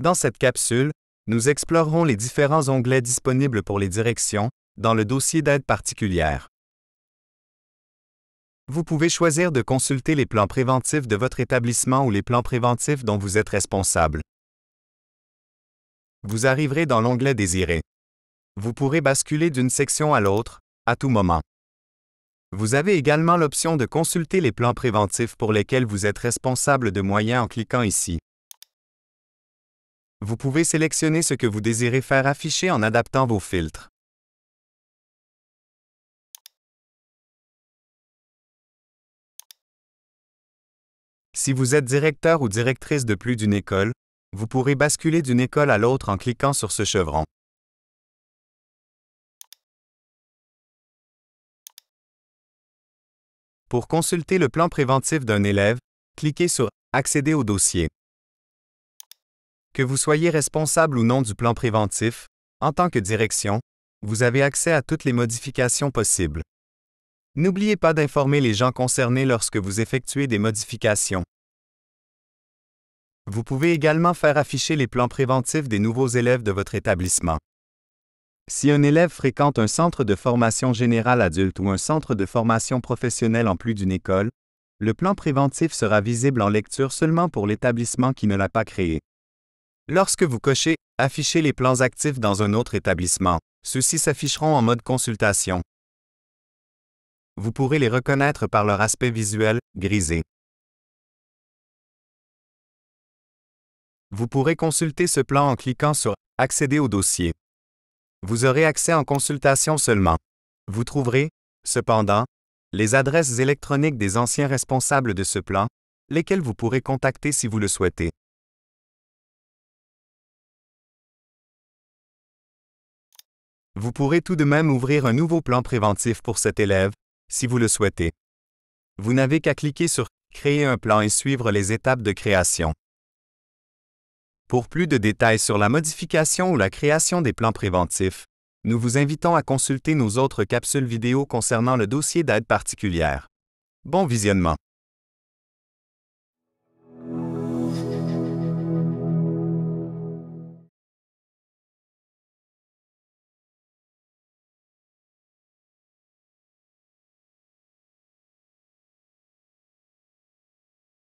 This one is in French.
Dans cette capsule, nous explorerons les différents onglets disponibles pour les directions dans le dossier d'aide particulière. Vous pouvez choisir de consulter les plans préventifs de votre établissement ou les plans préventifs dont vous êtes responsable. Vous arriverez dans l'onglet Désiré. Vous pourrez basculer d'une section à l'autre, à tout moment. Vous avez également l'option de consulter les plans préventifs pour lesquels vous êtes responsable de moyens en cliquant ici. Vous pouvez sélectionner ce que vous désirez faire afficher en adaptant vos filtres. Si vous êtes directeur ou directrice de plus d'une école, vous pourrez basculer d'une école à l'autre en cliquant sur ce chevron. Pour consulter le plan préventif d'un élève, cliquez sur Accéder au dossier. Que vous soyez responsable ou non du plan préventif, en tant que direction, vous avez accès à toutes les modifications possibles. N'oubliez pas d'informer les gens concernés lorsque vous effectuez des modifications. Vous pouvez également faire afficher les plans préventifs des nouveaux élèves de votre établissement. Si un élève fréquente un centre de formation générale adulte ou un centre de formation professionnelle en plus d'une école, le plan préventif sera visible en lecture seulement pour l'établissement qui ne l'a pas créé. Lorsque vous cochez Afficher les plans actifs dans un autre établissement, ceux-ci s'afficheront en mode consultation. Vous pourrez les reconnaître par leur aspect visuel, grisé. Vous pourrez consulter ce plan en cliquant sur Accéder au dossier. Vous aurez accès en consultation seulement. Vous trouverez, cependant, les adresses électroniques des anciens responsables de ce plan, lesquels vous pourrez contacter si vous le souhaitez. Vous pourrez tout de même ouvrir un nouveau plan préventif pour cet élève, si vous le souhaitez. Vous n'avez qu'à cliquer sur Créer un plan et suivre les étapes de création. Pour plus de détails sur la modification ou la création des plans préventifs, nous vous invitons à consulter nos autres capsules vidéo concernant le dossier d'aide particulière. Bon visionnement!